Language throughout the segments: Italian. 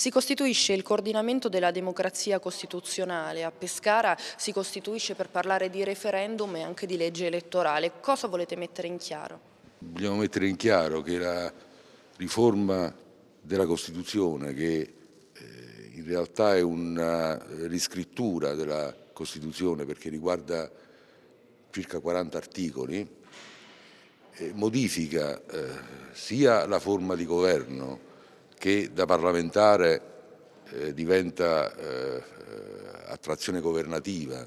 Si costituisce il coordinamento della democrazia costituzionale, a Pescara si costituisce per parlare di referendum e anche di legge elettorale. Cosa volete mettere in chiaro? Vogliamo mettere in chiaro che la riforma della Costituzione, che eh, in realtà è una riscrittura della Costituzione perché riguarda circa 40 articoli, eh, modifica eh, sia la forma di governo che da parlamentare eh, diventa eh, attrazione governativa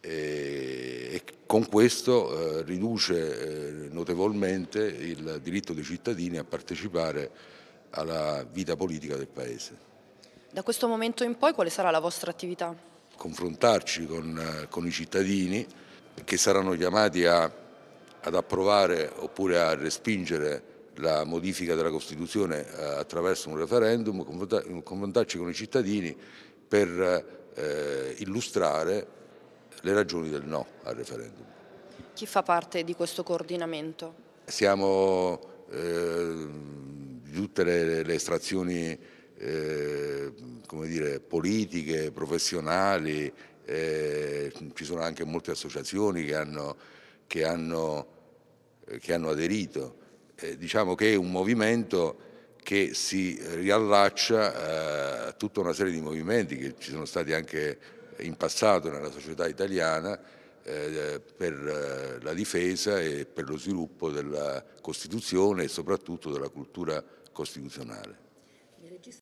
eh, e con questo eh, riduce eh, notevolmente il diritto dei cittadini a partecipare alla vita politica del Paese. Da questo momento in poi quale sarà la vostra attività? Confrontarci con, eh, con i cittadini che saranno chiamati a, ad approvare oppure a respingere la modifica della Costituzione eh, attraverso un referendum, confrontarci con i cittadini per eh, illustrare le ragioni del no al referendum. Chi fa parte di questo coordinamento? Siamo eh, di tutte le, le estrazioni eh, dire, politiche, professionali, eh, ci sono anche molte associazioni che hanno, che hanno, eh, che hanno aderito eh, diciamo che è un movimento che si riallaccia eh, a tutta una serie di movimenti che ci sono stati anche in passato nella società italiana eh, per eh, la difesa e per lo sviluppo della Costituzione e soprattutto della cultura costituzionale.